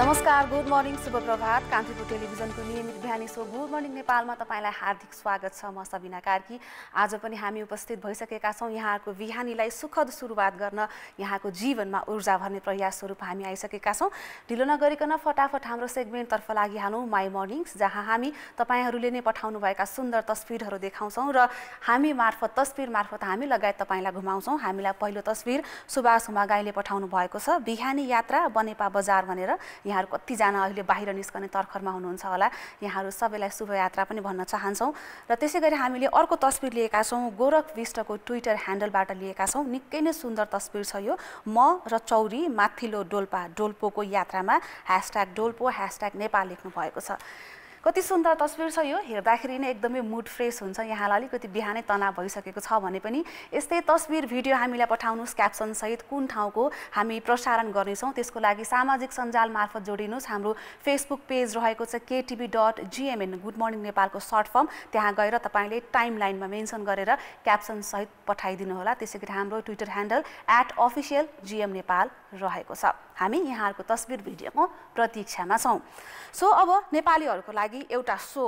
नमस्कार good morning शुभ प्रभात कान्तिपुर टेलिभिजनको नियमित बिहानी सो गुड मर्निङ नेपालमा तपाईँलाई हार्दिक स्वागत छ म सबिना कार्की आज पनि हामी उपस्थित भइसकेका छौँ यहाँहरूको बिहानीलाई सुखद सुरुवात गर्न यहाँको जीवनमा ऊर्जा भर्ने प्रयास स्वरूप हामी आइसकेका छौँ ढिलो नगरिकन फटाफट हाम्रो सेगमेन्टतर्फ लागिहालौँ माई मर्निङ्स जहाँ हामी तपाईँहरूले नै पठाउनुभएका सुन्दर तस्विरहरू देखाउँछौँ र हामी मार्फत तस्विर मार्फत हामी लगायत तपाईँलाई घुमाउँछौँ हामीलाई पहिलो तस्विर सुभाष हुमा गाईले पठाउनु भएको छ बिहानी यात्रा बनेपा बजार भनेर यहाँहरू कतिजना अहिले बाहिर निस्कने तर्खरमा हुनुहुन्छ होला यहाँहरू सबैलाई शुभयात्रा पनि भन्न चाहन्छौँ र त्यसै गरी हामीले अर्को तस्विर लिएका छौँ गोरख विष्टको ट्विटर ह्यान्डलबाट लिएका छौँ निकै नै सुन्दर तस्विर छ यो म र चौरी माथिल्लो डोल्पा डोल्पोको यात्रामा ह्यासट्याग डोल्पो ह्यासट्याग नेपाल लेख्नु भएको छ कति सुन्दर तस्विर छ यो हेर्दाखेरि नै एकदमै मुड फ्रेस हुन्छ यहाँलाई अलिकति बिहानै तनाव भइसकेको छ भने पनि यस्तै तस्विर भिडियो हामीलाई पठाउनुहोस् क्याप्सनसहित कुन ठाउँको हामी प्रसारण गर्नेछौँ त्यसको लागि सामाजिक सञ्जाल मार्फत जोडिनुहोस् हाम्रो फेसबुक पेज रहेको छ KTV dot GMN good morning नेपालको सर्ट फर्म त्यहाँ गएर तपाईँले टाइम लाइनमा मेन्सन गरेर क्याप्सनसहित पठाइदिनु होला त्यसै गरी हाम्रो Twitter handle at official GM Nepal रहेको छ हामी यहाँहरूको तस्विर भिडियोको प्रतीक्षामा छौँ सो अब नेपालीहरूको लागि लागि एउटा सो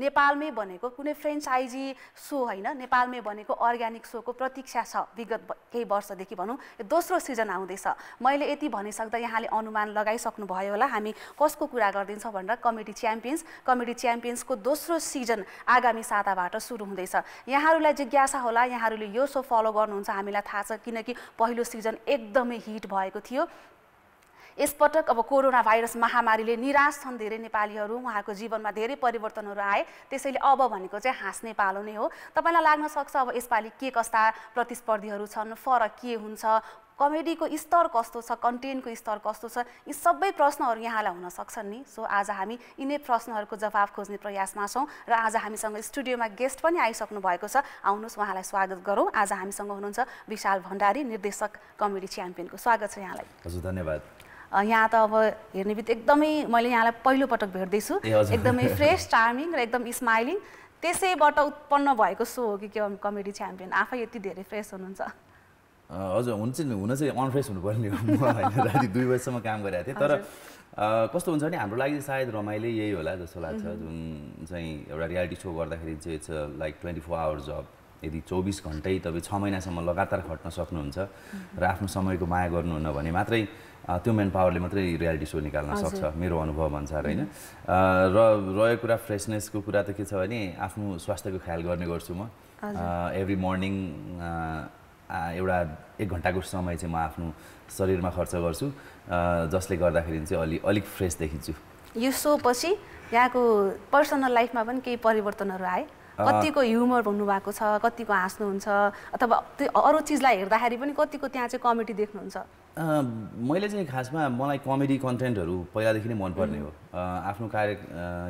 नेपालमै बनेको कुनै फ्रेन्चाइजी सो होइन नेपालमै बनेको अर्ग्यानिक सोको प्रतीक्षा छ विगत केही वर्षदेखि भनौँ यो दोस्रो सिजन आउँदैछ मैले यति भनिसक्दा यहाँले अनुमान लगाइसक्नुभयो होला हामी कसको कुरा गरिदिन्छौँ भनेर कमेडी च्याम्पियन्स कमेडी च्याम्पियन्सको दोस्रो सिजन आगामी साताबाट सुरु हुँदैछ यहाँहरूलाई जिज्ञासा होला यहाँहरूले यो सो फलो गर्नुहुन्छ हामीलाई थाहा छ किनकि पहिलो सिजन एकदमै हिट भएको थियो यसपटक अब कोरोना भाइरस महामारीले निराश छन् धेरै नेपालीहरू उहाँको जीवनमा धेरै परिवर्तनहरू आए त्यसैले अब भनेको चाहिँ हाँस्ने पालो नै हो तपाईँलाई लाग्न सक्छ अब यसपालि के कस्ता प्रतिस्पर्धीहरू छन् फरक के हुन्छ कमेडीको स्तर कस्तो छ कन्टेन्टको स्तर कस्तो छ यी सबै प्रश्नहरू यहाँलाई सक्छन् नि सो आज हामी यिनै प्रश्नहरूको जवाब खोज्ने प्रयासमा छौँ र आज हामीसँग स्टुडियोमा गेस्ट पनि आइसक्नु भएको छ आउनुहोस् उहाँलाई स्वागत गरौँ आज हामीसँग हुनुहुन्छ विशाल भण्डारी निर्देशक कमेडी च्याम्पियनको स्वागत छ यहाँलाई हजुर धन्यवाद यहाँ त अब हेर्ने बित्तिकै एकदमै मैले यहाँलाई पहिलोपटक भेट्दैछु एकदमै फ्रेस चार्मिङ र एकदम स्माइलिङ त्यसैबाट उत्पन्न भएको सो हो कि के कमेडी च्याम्पियन आफै यति धेरै फ्रेस हुनुहुन्छ हजुर हुन्छ नि हुन चाहिँ अनफ्रेस हुनुपर्ने हो होइन राति दुई बजीसम्म काम गरेको थिएँ तर कस्तो हुन्छ भने हाम्रो लागि सायद रमाइलो यही होला जस्तो लाग्छ जुन चाहिँ एउटा रियालिटी सो गर्दाखेरि चाहिँ it's like twenty four hours जब यदि चौबिस घन्टै तपाईँ छ महिनासम्म लगातार खट्न सक्नुहुन्छ र आफ्नो समयको माया गर्नुहुन्न भने मात्रै त्यो म्यान पावरले मात्रै रियालिटी सो निकाल्न सक्छ मेरो अनुभव अनुसार होइन र रह्यो कुरा फ्रेसनेसको कुरा त के छ भने आफ्नो स्वास्थ्यको ख्याल गर्ने गर्छु म एभ्री मर्निङ एउटा एक घन्टाको समय चाहिँ म आफ्नो शरीरमा खर्च गर्छु जसले गर्दाखेरि चाहिँ अलि अलिक फ्रेस देखिन्छु यो सो पछि यहाँको पर्सनल लाइफमा पनि केही परिवर्तनहरू आए कतिको ह्युमर भन्नुभएको छ कतिको हाँस्नुहुन्छ अथवा त्यो अरू चिजलाई हेर्दाखेरि पनि कतिको त्यहाँ चाहिँ कमेडी देख्नुहुन्छ मैले चाहिँ खासमा मलाई कमेडी कन्टेन्टहरू पहिलादेखि नै मनपर्ने हो आफ्नो कार्य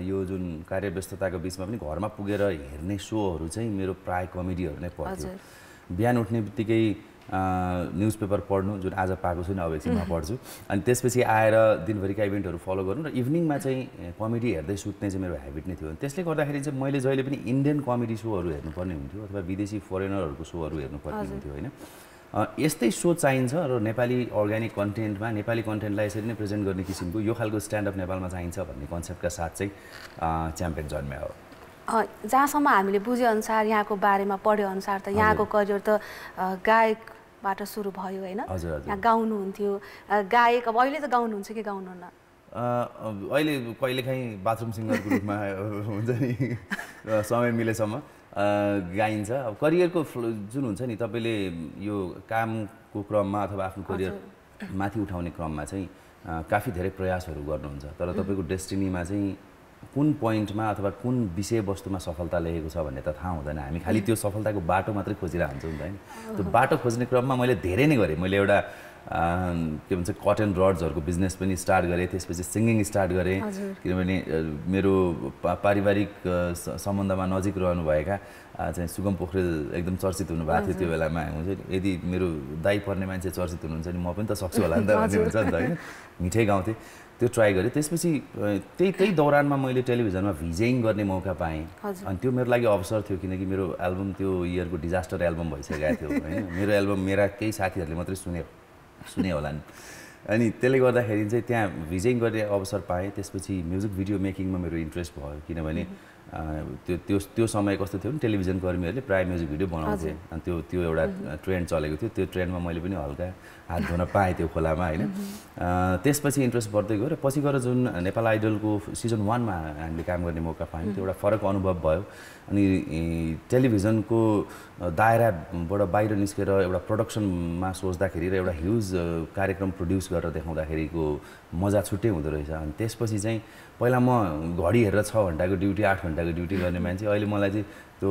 यो जुन कार्य व्यस्तताको बिचमा पनि घरमा पुगेर हेर्ने सोहरू चाहिँ मेरो प्रायः कमेडीहरू नै पर्थ्यो बिहान उठ्ने बित्तिकै न्युज पेपर पढ्नु जुन आज पाएको छुइनँ अब एकछिनमा पढ्छु अनि त्यसपछि आएर दिनभरिका इभेन्टहरू फलो गर्नु र इभिनिङमा चाहिँ कमेडी हेर्दै सुत्ने चाहिँ मेरो हेबिट नै थियो त्यसले गर्दाखेरि चाहिँ मैले जहिले पनि इन्डियन कमेडी सोहरू हेर्नुपर्ने हुन्थ्यो अथवा विदेशी फरेनरहरूको सोहरू हेर्नुपर्ने हुन्थ्यो होइन यस्तै सो चाहिन्छ र नेपाली अर्ग्यानिक कन्टेन्टमा नेपाली कन्टेन्टलाई यसरी नै प्रेजेन्ट गर्ने किसिमको यो खालको स्ट्यान्डअप नेपालमा चाहिन्छ भन्ने कन्सेप्टका साथ चाहिँ च्याम्पियन हो जहाँसम्म हामीले बुझेअनुसार यहाँको बारेमा पढ्योअनुसार त यहाँको करियर त गायक बाट सुरु भयो होइन गाउनु गाउनुहुन्थ्यो गायक अब अहिले त गाउनुहुन्छ कि गाउनुहुन्न अहिले कहिलेकाहीँ बाथरुम सिङ्गरको रूपमा हुन्छ नि समय मिलेसम्म गाइन्छ अब करियरको जुन हुन्छ नि तपाईँले यो कामको क्रममा अथवा आफ्नो करियर माथि उठाउने क्रममा चाहिँ काफी धेरै प्रयासहरू गर्नुहुन्छ तर तपाईँको डेस्टिनीमा चाहिँ कुन पोइन्टमा अथवा कुन विषयवस्तुमा सफलता लेखेको छ भन्ने त थाहा हुँदैन हामी खालि त्यो सफलताको बाटो मात्रै खोजिरहन्छौँ नि त होइन त्यो बाटो खोज्ने क्रममा मैले धेरै नै गरेँ मैले एउटा के भन्छ कटन रड्सहरूको बिजनेस पनि स्टार्ट गरेँ त्यसपछि सिङ्गिङ स्टार्ट गरेँ किनभने मेरो पारिवारिक सम्बन्धमा नजिक रहनुभएका चाहिँ सुगम पोखरेल एकदम चर्चित हुनुभएको थियो त्यो बेलामा हुन्छ नि यदि मेरो दाई पर्ने मान्छे चर्चित हुनुहुन्छ नि म पनि त सक्छु होला नि त भन्ने हुन्छ नि त होइन मिठै गाउँथेँ त्यो ट्राई गरेँ त्यसपछि त्यही त्यही दौरानमा मैले टेलिभिजनमा भिजेङ गर्ने मौका पाएँ अनि त्यो मेरो लागि अवसर थियो किनकि मेरो एल्बम त्यो इयरको डिजास्टर एल्बम भइसकेको थियो होइन मेरो एल्बम मेरा केही साथीहरूले मात्रै सुने सुने होला नि अनि त्यसले गर्दाखेरि चाहिँ त्यहाँ भिजेङ गर्ने अवसर पाएँ त्यसपछि म्युजिक भिडियो मेकिङमा मेरो इन्ट्रेस्ट भयो किनभने त्यो त्यो त्यो समय कस्तो थियो भने टेलिभिजन कर्मीहरूले प्रायः म्युजिक भिडियो बनाउँथे अनि त्यो त्यो एउटा ट्रेन्ड चलेको थियो त्यो ट्रेन्डमा मैले पनि हल्का हात धुन पाएँ त्यो खोलामा होइन त्यसपछि इन्ट्रेस्ट बढ्दै गयो र पछि गएर जुन नेपाल आइडलको सिजन वानमा हामीले काम गर्ने मौका पायौँ त्यो एउटा फरक अनुभव भयो अनि टेलिभिजनको दायराबाट बाहिर निस्केर एउटा प्रडक्सनमा सोच्दाखेरि र एउटा ह्युज कार्यक्रम प्रड्युस गरेर देखाउँदाखेरिको मजा छुट्टै हुँदो रहेछ अनि त्यसपछि चाहिँ पहिला म घडी हेरेर छ घन्टाको ड्युटी आठ घन्टाको ड्युटी गर्ने मान्छे अहिले मलाई चाहिँ त्यो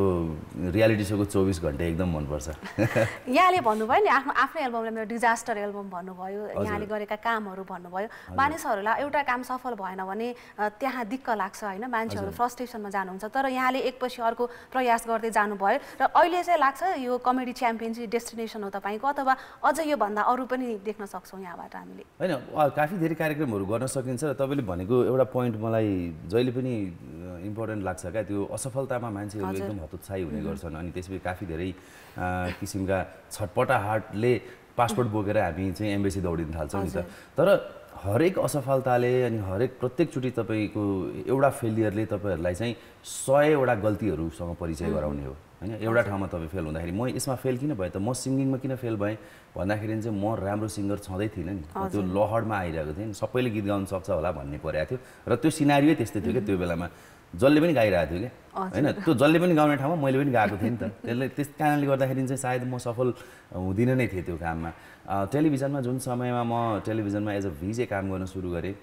रियालिटी सोको चौबिस घन्टा एकदम मनपर्छ यहाँले भन्नुभयो नि आफ्नो आफ्नो एल्बमलाई मेरो डिजास्टर एल्बम भन्नुभयो यहाँले गरेका कामहरू भन्नुभयो मानिसहरूलाई एउटा काम सफल भएन भने त्यहाँ दिक्क लाग्छ होइन मान्छेहरू फ्रस्ट्रेसनमा जानुहुन्छ तर यहाँले एकपछि अर्को प्रयास गर्दै जानुभयो र अहिले चाहिँ लाग्छ यो कमेडी च्याम्पियनसिप डेस्टिनेसन हो तपाईँको अथवा अझ योभन्दा अरू पनि देख्न सक्छौँ यहाँबाट हामीले होइन काफी धेरै कार्यक्रमहरू गर्न सकिन्छ र तपाईँले भनेको एउटा पोइन्ट पोइन्ट मलाई जहिले पनि इम्पोर्टेन्ट लाग्छ क्या त्यो असफलतामा मान्छेहरू एकदम हतोत्साही हुने गर्छन् अनि त्यसपछि काफी धेरै किसिमका छटपटा हाटले पासपोर्ट बोकेर हामी चाहिँ एम्बेसी दौडिन थाल्छौँ नि त तर हरेक असफलताले अनि हरेक प्रत्येकचोटि तपाईँको एउटा फेलियरले तपाईँहरूलाई चाहिँ सयवटा गल्तीहरूसँग परिचय गराउने हो होइन एउटा ठाउँमा तपाईँ फेल हुँदाखेरि म यसमा फेल किन भएँ त म सिङ्गिङमा किन फेल भएँ भन्दाखेरि चाहिँ म राम्रो सिङ्गर छँदै थिइनँ नि त्यो लहरमा आइरहेको थिएँ सबैले गीत गाउनु सक्छ होला भन्ने परेको थियो र त्यो सिनारीै त्यस्तै थियो क्या त्यो बेलामा जसले पनि गाइरहेको थियो कि होइन त्यो जसले पनि गाउने ठाउँमा मैले पनि गाएको थिएँ नि त त्यसले त्यस कारणले गर्दाखेरि चाहिँ सायद म सफल हुँदिनँ नै थिएँ त्यो काममा टेलिभिजनमा जुन समयमा म टेलिभिजनमा एज अ भिजे काम गर्न सुरु गरेँ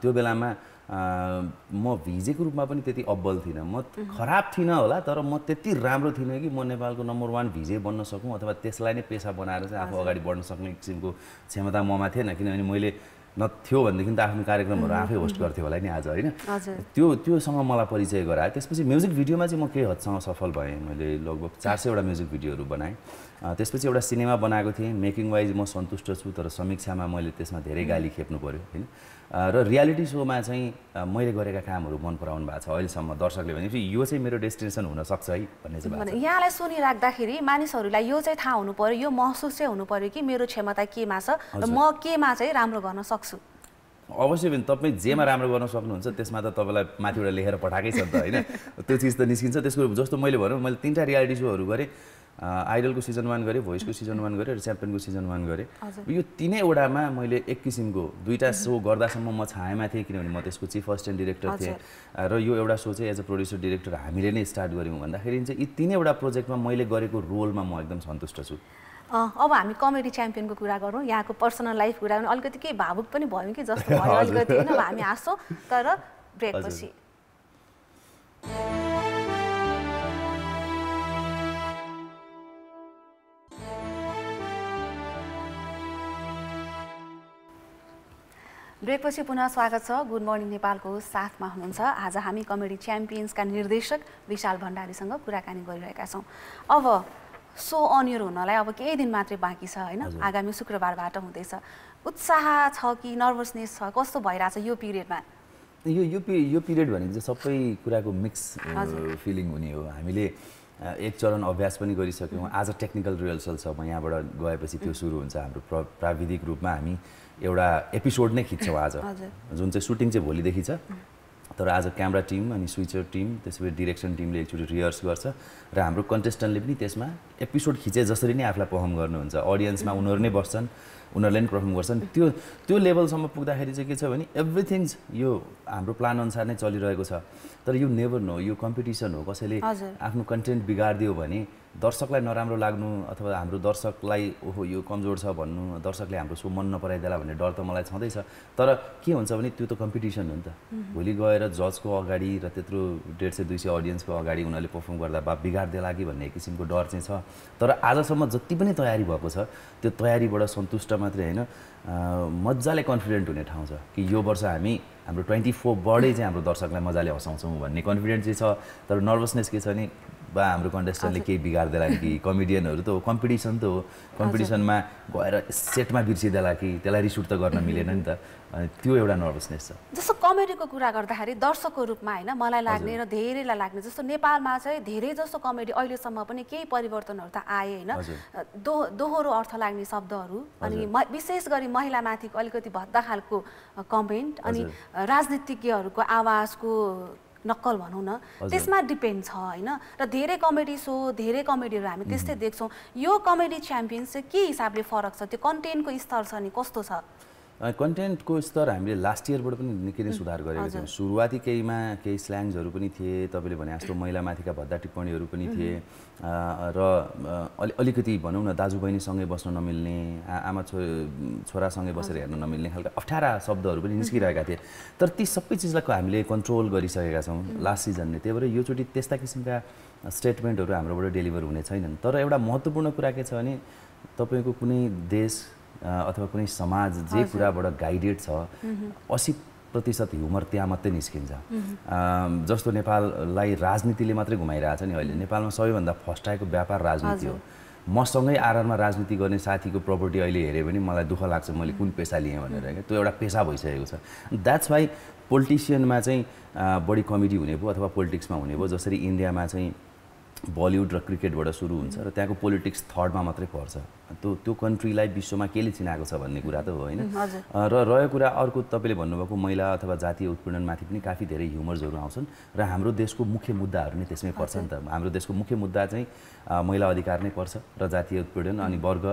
त्यो बेलामा म भिजेको रूपमा पनि त्यति अब्बल थिइनँ म खराब थिइनँ होला तर म त्यति राम्रो थिइनँ कि म नेपालको नम्बर वान भिजे बन्न सकौँ अथवा त्यसलाई नै पेसा बनाएर चाहिँ आफू अगाडि बढ्न सक्ने किसिमको क्षमता ममा थिएन किनभने मैले नथ्यो भनेदेखि त आफ्नो कार्यक्रमहरू आफै होस्ट गर्थ्यो होला नि आज होइन त्यो त्योसँग मलाई परिचय गरायो त्यसपछि म्युजिक भिडियोमा चाहिँ म केही हदसम्म सफल भएँ मैले लगभग चार सयवटा म्युजिक भिडियोहरू बनाएँ त्यसपछि एउटा सिनेमा बनाएको थिएँ मेकिङ वाइज म सन्तुष्ट छु तर समीक्षामा मैले त्यसमा धेरै गाली खेप्नु पऱ्यो होइन र रियालिटी सोमा चाहिँ मैले गरेका कामहरू मन पराउनु भएको छ अहिलेसम्म दर्शकले भनेपछि यो चाहिँ मेरो डेस्टिनेसन हुनसक्छ है भन्ने चाहिँ यहाँलाई राख्दाखेरि मानिसहरूलाई यो चाहिँ थाहा हुनु पऱ्यो यो महसुस चाहिँ हुनु पऱ्यो कि मेरो क्षमता केमा छ र म केमा चाहिँ राम्रो गर्न सक्छु अवश्य पनि तपाईँ जेमा राम्रो गर्न सक्नुहुन्छ त्यसमा त तपाईँलाई माथिबाट लेखेर पठाएकै छ नि त होइन त्यो चिज त निस्किन्छ त्यसको जस्तो मैले भनौँ मैले तिनवटा रियालिटी सोहरू गरेँ आइडलको सिजन वान गरेँ भोइसको सिजन वान गरेँ र च्याम्पियनको सिजन वान गरेँ यो तिनैवटामा मैले एक किसिमको दुईवटा सो गर्दासम्म म छायामा थिएँ किनभने म त्यसको फर्स्ट असिस्टेन्ट डिरेक्टर थिएँ र यो एउटा सो चाहिँ एज अ प्रड्युसर डिरेक्टर हामीले नै स्टार्ट गऱ्यौँ भन्दाखेरि चाहिँ यी तिनैवटा प्रोजेक्टमा मैले गरेको रोलमा म एकदम सन्तुष्ट छु अब हामी कमेडी च्याम्पियनको कुरा गरौँ यहाँको पर्सनल लाइफ कुरा अलिकति केही भावुक पनि भयो कि जस्तो भयो अलिकति हामी हाँसौँ तर ब्रेकपछि ब्रेकपछि पुनः स्वागत छ गुड मर्निङ नेपालको साथमा हुनुहुन्छ आज हामी कमेडी च्याम्पियन्सका निर्देशक विशाल भण्डारीसँग कुराकानी गरिरहेका छौँ अब सो अनियर हुनलाई अब केही दिन मात्रै बाँकी छ होइन आगामी शुक्रबारबाट हुँदैछ उत्साह छ कि नर्भसनेस छ कस्तो भइरहेछ यो पिरियडमा यो यो पि यो पिरियड भनेको चाहिँ सबै कुराको मिक्स फिलिङ हुने हो हामीले एक चरण अभ्यास पनि गरिसक्यौँ आज टेक्निकल रिहर्सल छ म यहाँबाट गएपछि त्यो सुरु हुन्छ हाम्रो प्र प्राविधिक रूपमा हामी एउटा एपिसोड नै खिच्छौँ आज जुन चाहिँ सुटिङ चाहिँ भोलिदेखि छ तर आज क्यामरा टिम अनि स्विचर टिम त्यसपछि डिरेक्सन टिमले एकचोटि रिहर्स गर्छ र हाम्रो कन्टेस्टेन्टले पनि त्यसमा एपिसोड खिचे जसरी नै आफूलाई पर्फर्म गर्नुहुन्छ अडियन्समा उनीहरू नै बस्छन् उनीहरूले नै पर्फर्म गर्छन् त्यो त्यो लेभलसम्म पुग्दाखेरि चाहिँ के छ भने एभ्रिथिङ यो हाम्रो प्लान अनुसार नै चलिरहेको छ तर यो नेभर नो यो कम्पिटिसन हो कसैले आफ्नो कन्टेन्ट बिगारिदियो भने दर्शकलाई नराम्रो लाग्नु अथवा हाम्रो दर्शकलाई ओहो यो कमजोर छ भन्नु दर्शकले हाम्रो सो मन नपराइदिएला भन्ने डर त मलाई छँदैछ तर के हुन्छ भने त्यो त कम्पिटिसन हो नि त भोलि गएर जजको अगाडि र त्यत्रो डेढ सय दुई सय अडियन्सको अगाडि उनीहरूले पर्फर्म गर्दा बा बिगार्दैला कि भन्ने किसिमको डर चाहिँ छ तर आजसम्म जति पनि तयारी भएको छ त्यो तयारीबाट सन्तुष्ट मात्रै होइन मजाले कन्फिडेन्ट हुने ठाउँ छ कि यो वर्ष हामी हाम्रो ट्वेन्टी फोरबाटै चाहिँ हाम्रो दर्शकलाई मजाले हँसाउँछौँ भन्ने कन्फिडेन्ट चाहिँ छ तर नर्भसनेस के छ भने बा हाम्रो कन्टेस्टेन्टले केही बिगार्दैला कि कमेडियनहरू त हो कम्पिटिसन त हो कम्पिटिसनमा गएर सेटमा बिर्सिँदैला कि त्यसलाई रिसुट त गर्न मिलेन नि त अनि त्यो एउटा नर्भसनेस छ जस्तो कमेडीको कुरा गर्दाखेरि दर्शकको रूपमा होइन मलाई लाग्ने र धेरैलाई लाग्ने जस्तो नेपालमा चाहिँ धेरै जस्तो कमेडी अहिलेसम्म पनि केही परिवर्तनहरू त आए होइन दो दोहोरो अर्थ लाग्ने शब्दहरू अनि विशेष गरी महिलामाथिको अलिकति भद्दा खालको कमेन्ट अनि राजनीतिज्ञहरूको आवाजको नक्कल भनौँ न त्यसमा डिपेन्ड छ होइन र धेरै कमेडी सो धेरै कमेडीहरू हामी त्यस्तै देख्छौँ यो कमेडी च्याम्पियन्स चाहिँ के हिसाबले फरक छ त्यो कन्टेन्टको स्तर छ नि कस्तो छ कन्टेन्टको स्तर हामीले लास्ट इयरबाट पनि निकै नै सुधार गरेको छौँ सुरुवाती केहीमा केही स्ल्याङ्सहरू पनि थिए तपाईँले भने जस्तो महिलामाथिका भद्दा टिप्पणीहरू पनि थिए र अलि अलिकति भनौँ न दाजुबहिनीसँगै बस्न नमिल्ने आमा छो छोरासँगै बसेर हेर्न नमिल्ने खालका अप्ठ्यारा शब्दहरू पनि निस्किरहेका थिए तर ती सबै चिजलाई हामीले कन्ट्रोल गरिसकेका छौँ लास्ट सिजनले त्यही भएर योचोटि त्यस्ता किसिमका स्टेटमेन्टहरू हाम्रोबाट डेलिभर हुने छैनन् तर एउटा महत्त्वपूर्ण कुरा के छ भने तपाईँको कुनै देश अथवा कुनै समाज जे कुराबाट गाइडेड छ असी प्रतिशत ह्युमर त्यहाँ मात्रै निस्किन्छ जस्तो नेपाललाई राजनीतिले मात्रै घुमाइरहेछ नि अहिले नेपालमा सबैभन्दा फस्टाएको व्यापार राजनीति हो मसँगै आरआरमा राजनीति गर्ने साथीको प्रपर्टी अहिले हेऱ्यो भने मलाई दुःख लाग्छ मैले कुन पेसा लिएँ भनेर क्या त्यो एउटा पेसा भइसकेको छ द्याट्स वाइ पोलिटिसियनमा चाहिँ बढी कमिटी हुने भयो अथवा पोलिटिक्समा हुने भयो जसरी इन्डियामा चाहिँ बलिउड र क्रिकेटबाट सुरु हुन्छ र त्यहाँको पोलिटिक्स थर्डमा मात्रै पर्छ त्यो त्यो कन्ट्रीलाई विश्वमा केले चिनाएको छ भन्ने कुरा त हो होइन र रह्यो कुरा अर्को तपाईँले भन्नुभएको महिला अथवा जातीय उत्पीडनमाथि पनि काफी धेरै ह्युमर्सहरू आउँछन् र हाम्रो देशको मुख्य मुद्दाहरू नै त्यसमै पर्छ नि त हाम्रो देशको मुख्य मुद्दा चाहिँ महिला अधिकार नै पर्छ र जातीय उत्पीडन अनि वर्ग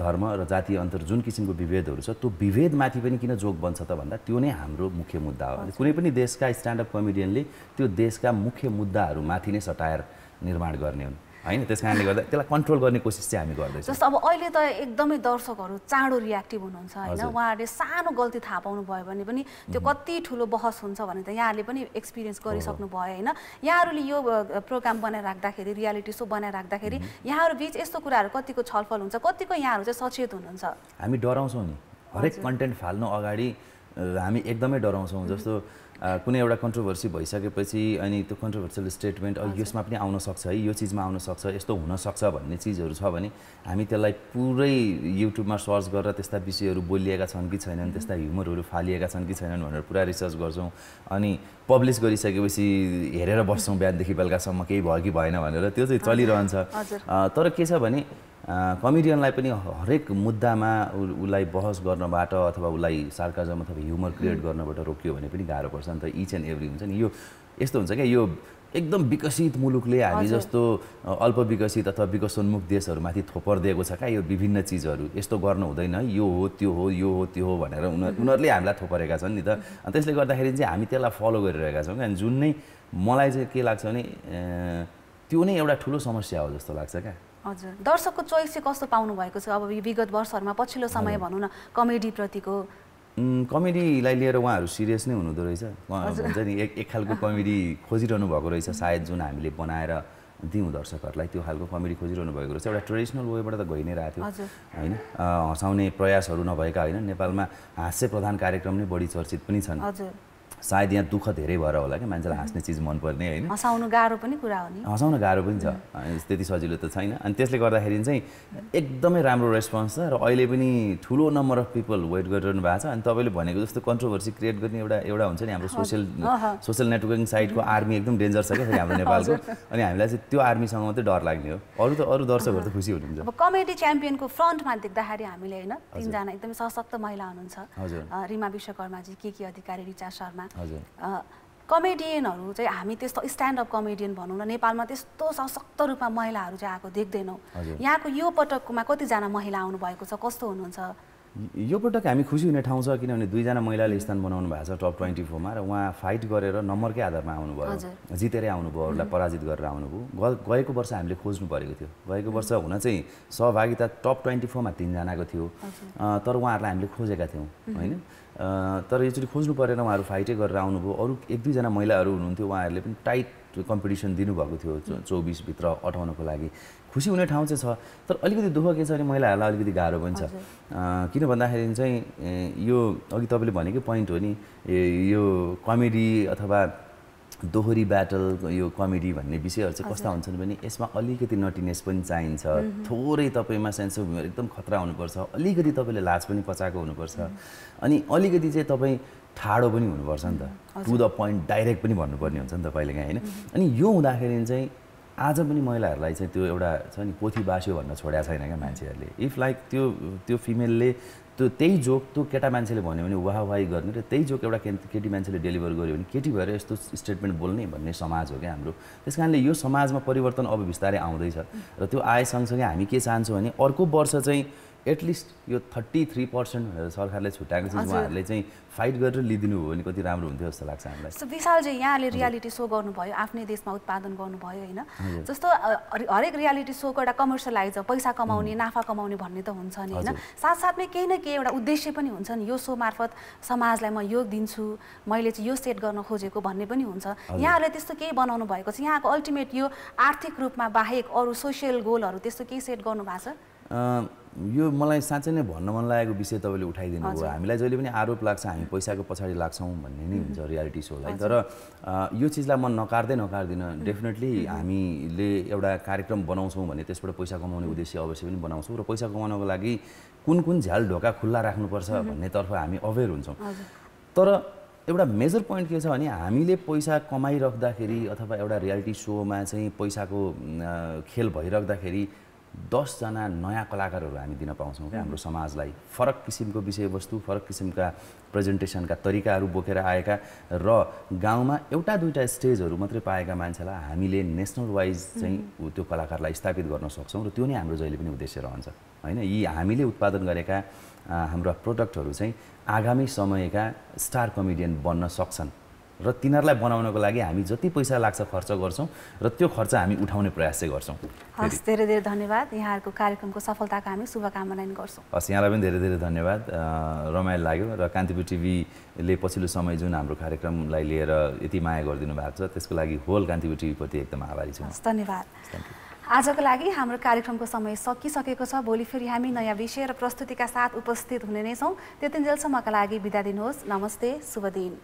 धर्म र जातीय अन्तर जुन किसिमको विभेदहरू छ त्यो विभेदमाथि पनि किन जोग बन्छ त भन्दा त्यो नै हाम्रो मुख्य मुद्दा हो कुनै पनि देशका स्ट्यान्डअप कमेडियनले त्यो देशका मुख्य मुद्दाहरूमाथि नै सटायर निर्माण गर्ने हुन् होइन त्यस कारणले गर्दा त्यसलाई कन्ट्रोल गर्ने कोसिस चाहिँ हामी गर्दैछौँ जस्तो अब अहिले त एकदमै दर्शकहरू चाँडो रियाक्टिभ हुनुहुन्छ होइन उहाँहरूले सानो गल्ती थाहा पाउनु भयो भने पनि त्यो कति ठुलो बहस हुन्छ भने त यहाँहरूले पनि एक्सपिरियन्स गरिसक्नु भयो होइन यहाँहरूले यो प्रोग्राम बनाइराख्दाखेरि रियालिटी सो बनाइराख्दाखेरि यहाँहरू बिच यस्तो कुराहरू कतिको छलफल हुन्छ कतिको यहाँहरू चाहिँ सचेत हुनुहुन्छ हामी डराउँछौँ नि हरेक कन्टेन्ट फाल्नु अगाडि हामी एकदमै डराउँछौँ जस्तो कुनै एउटा कन्ट्रोभर्सी भइसकेपछि अनि त्यो कन्ट्रोभर्सियल स्टेटमेन्ट यसमा पनि आउन सक्छ है यो चिजमा आउन सक्छ यस्तो हुनसक्छ भन्ने चिजहरू छ भने हामी त्यसलाई पुरै युट्युबमा सर्च गरेर त्यस्ता विषयहरू बोलिएका छन् कि छैनन् त्यस्ता ह्युमरहरू फालिएका छन् कि छैनन् भनेर पुरा रिसर्च गर्छौँ अनि पब्लिस गरिसकेपछि हेरेर बस्छौँ बिहानदेखि बेलुकासम्म केही भयो कि भएन भनेर त्यो चाहिँ चलिरहन्छ तर के छ भने कमेडियनलाई पनि हरेक मुद्दामा उसलाई बहस गर्नबाट अथवा उसलाई सार्काजम अथवा ह्युमर क्रिएट गर्नबाट रोकियो भने पनि गाह्रो पर्छ नि त इच एन्ड एभ्री हुन्छ नि यो यस्तो हुन्छ क्या यो एकदम विकसित मुलुकले हामी जस्तो अल्प विकसित अथवा विकसोन्मुख देशहरूमाथि थोपर दिएको छ क्या यो विभिन्न चिजहरू यस्तो गर्नु हुँदैन यो हो त्यो हो यो हो त्यो हो भनेर उनीहरू उनीहरूले हामीलाई थोपरेका छन् नि त अनि त्यसले गर्दाखेरि चाहिँ हामी त्यसलाई फलो गरिरहेका छौँ क्या जुन नै मलाई चाहिँ के लाग्छ भने त्यो नै एउटा ठुलो समस्या हो जस्तो लाग्छ क्या हजुर दर्शकको चोइस चाहिँ कस्तो पाउनु भएको छ अब विगत वर्षहरूमा पछिल्लो समय भनौँ न कमेडीप्रतिको कमेडीलाई लिएर उहाँहरू सिरियस नै हुनुहुँदो रहेछ हुन्छ नि एक एक खालको कमेडी खोजिरहनु भएको रहेछ सायद जुन हामीले बनाएर दिउँ दर्शकहरूलाई त्यो खालको कमेडी खोजिरहनु भएको रहेछ एउटा ट्रेडिसनल वेबाट त गइ नै रहेको थियो होइन हँसाउने प्रयासहरू नभएका होइन नेपालमा हास्य प्रधान कार्यक्रम नै बढी चर्चित पनि छन् सायद यहाँ दुःख धेरै भएर होला कि मान्छेलाई हाँस्ने चिज मनपर्ने होइन हँसाउनु गाह्रो पनि कुरा हो नि हँसाउनु गाह्रो पनि छ त्यति सजिलो त छैन अनि त्यसले गर्दाखेरि चाहिँ एकदमै राम्रो रेस्पोन्स छ र अहिले पनि ठुलो नम्बर अफ पिपल वेट गरिरहनु भएको छ अनि तपाईँले भनेको जस्तो कन्ट्रोभर्सी क्रिएट गर्ने एउटा एउटा हुन्छ नि हाम्रो सोसियल सोसियल नेटवर्किङ साइटको आर्मी एकदम डेन्जर छ क्या हाम्रो नेपालको अनि हामीलाई चाहिँ त्यो आर्मीसँग मात्रै डर लाग्ने हो अरू त अरू दर्शकहरू त खुसी हुनुहुन्छ अब कमेडी च्याम्पियनको फ्रन्टमा देख्दाखेरि हामीले होइन तिनजना एकदमै सशक्त महिला हुनुहुन्छ रिमा विश्वकर्माजी के के अधिकारी रिचा शर्मा हजुर कमेडियनहरू चाहिँ हामी त्यस्तो स्ट्यान्डअप कमेडियन भनौँ न नेपालमा त्यस्तो सशक्त रूपमा महिलाहरू चाहिँ आएको देख्दैनौँ यहाँको यो पटकमा कतिजना महिला आउनुभएको छ कस्तो हुनुहुन्छ यो पटक हामी खुसी हुने ठाउँ छ किनभने दुईजना महिलाले स्थान बनाउनु भएको छ टप ट्वेन्टी फोरमा र उहाँ फाइट गरेर नम्बरकै आधारमा आउनुभयो जितेरै आउनुभयो अरूलाई पराजित गरेर आउनुभयो गएको वर्ष हामीले खोज्नु परेको थियो गएको वर्ष हुन चाहिँ सहभागिता टप ट्वेन्टी फोरमा तिनजनाको थियो तर उहाँहरूलाई हामीले खोजेका थियौँ होइन तर यसरी खोज्नु परेन उहाँहरू फाइटै गरेर आउनुभयो अरू एक दुईजना महिलाहरू हुनुहुन्थ्यो उहाँहरूले पनि टाइट कम्पिटिसन दिनुभएको थियो चौबिसभित्र अठाउनको लागि खुसी हुने ठाउँ चाहिँ छ तर अलिकति दुःख के छ भने महिलाहरूलाई अलिकति गाह्रो पनि छ किन भन्दाखेरि चाहिँ यो अघि तपाईँले भनेकै पोइन्ट हो नि यो कमेडी अथवा दोहोरी ब्याटल यो कमेडी भन्ने विषयहरू चाहिँ कस्ता हुन्छन् भने यसमा अलिकति नटिनेस पनि चाहिन्छ थोरै तपाईँमा सेन्स अफ ह्युमर एकदम खतरा हुनुपर्छ अलिकति तपाईँले लाज पनि पचाएको हुनुपर्छ अनि अलिकति चाहिँ तपाईँ ठाडो पनि हुनुपर्छ नि त टु द पोइन्ट डाइरेक्ट पनि भन्नुपर्ने हुन्छ नि तपाईँले कहाँ होइन अनि यो हुँदाखेरि चाहिँ आज पनि महिलाहरूलाई चाहिँ त्यो एउटा छ नि पोथी बास्यो भन्न छोड्या छैन क्या मान्छेहरूले इफ लाइक त्यो त्यो फिमेलले त्यो त्यही जोक त्यो केटा मान्छेले भन्यो भने वाह वाही गर्ने र त्यही जोक एउटा केटी मान्छेले डेलिभर गर्यो भने केटी भएर यस्तो स्टेटमेन्ट बोल्ने भन्ने समाज हो क्या हाम्रो त्यस कारणले यो समाजमा परिवर्तन अब बिस्तारै आउँदैछ र त्यो आए सँगसँगै हामी के चाहन्छौँ भने अर्को वर्ष चाहिँ एटलिस्ट यो थर्टी थ्री पर्सेन्ट भनेर सरकारले छुट्याएको छ उहाँहरूले चाहिँ फाइट गरेर लिइदिनु हो भने कति राम्रो हुन्थ्यो जस्तो लाग्छ हामीलाई विशालजी यहाँले रियालिटी सो गर्नुभयो आफ्नै देशमा उत्पादन गर्नुभयो होइन जस्तो हरेक रियालिटी सोको एउटा कमर्सियलाइज पैसा कमाउने नाफा कमाउने भन्ने त हुन्छ नि होइन साथसाथमै केही न केही एउटा उद्देश्य पनि हुन्छ नि यो सो मार्फत समाजलाई म यो दिन्छु मैले चाहिँ यो सेट गर्न खोजेको भन्ने पनि हुन्छ यहाँहरूले त्यस्तो केही बनाउनु भएको छ यहाँको अल्टिमेट यो आर्थिक रूपमा बाहेक अरू सोसियल गोलहरू त्यस्तो केही सेट गर्नु भएको छ यो मलाई साँच्चै नै भन्न मन लागेको विषय तपाईँले उठाइदिनु भयो हामीलाई जहिले पनि आरोप लाग्छ हामी पैसाको पछाडि लाग्छौँ भन्ने नै हुन्छ रियालिटी सोलाई तर यो चिजलाई म नकार्दै नकार्दिनँ डेफिनेटली हामीले एउटा कार्यक्रम बनाउँछौँ भने त्यसबाट पैसा कमाउने उद्देश्य अवश्य पनि बनाउँछौँ र पैसा कमाउनको लागि कुन कुन झ्याल ढोका खुल्ला राख्नुपर्छ भन्नेतर्फ हामी अवेर हुन्छौँ तर एउटा मेजर पोइन्ट के छ भने हामीले पैसा कमाइराख्दाखेरि अथवा एउटा रियालिटी सोमा चाहिँ पैसाको खेल भइराख्दाखेरि दसजना नयाँ कलाकारहरू हामी दिन पाउँछौँ क्या हाम्रो समाजलाई फरक किसिमको विषयवस्तु फरक किसिमका प्रेजेन्टेसनका तरिकाहरू बोकेर आएका र गाउँमा एउटा दुईवटा स्टेजहरू मात्रै पाएका मान्छेलाई हामीले नेसनल वाइज चाहिँ त्यो कलाकारलाई स्थापित गर्न सक्छौँ र त्यो नै हाम्रो जहिले पनि उद्देश्य रहन्छ होइन यी हामीले उत्पादन गरेका हाम्रा प्रोडक्टहरू चाहिँ आगामी समयका स्टार कमेडियन बन्न सक्छन् र तिनीहरूलाई बनाउनको लागि हामी जति पैसा लाग्छ खर्च गर्छौँ र त्यो खर्च हामी उठाउने प्रयास चाहिँ गर्छौँ हस् धेरै धेरै धन्यवाद यहाँहरूको कार्यक्रमको सफलताको हामी शुभकामना गर्छौँ हस् यहाँलाई पनि धेरै धेरै धन्यवाद रमाइलो लाग्यो र कान्तिपुर टिभीले पछिल्लो समय जुन हाम्रो कार्यक्रमलाई लिएर यति माया गरिदिनु भएको छ त्यसको लागि होल कान्तिपुर टिभीप्रति एकदम आभारी छु धन्यवाद आजको लागि हाम्रो कार्यक्रमको समय सकिसकेको छ भोलि फेरि हामी नयाँ विषय र प्रस्तुतिका साथ उपस्थित हुने नै छौँ त्यतिन्जेलसम्मका लागि बिदा दिनुहोस् नमस्ते शुभ दिन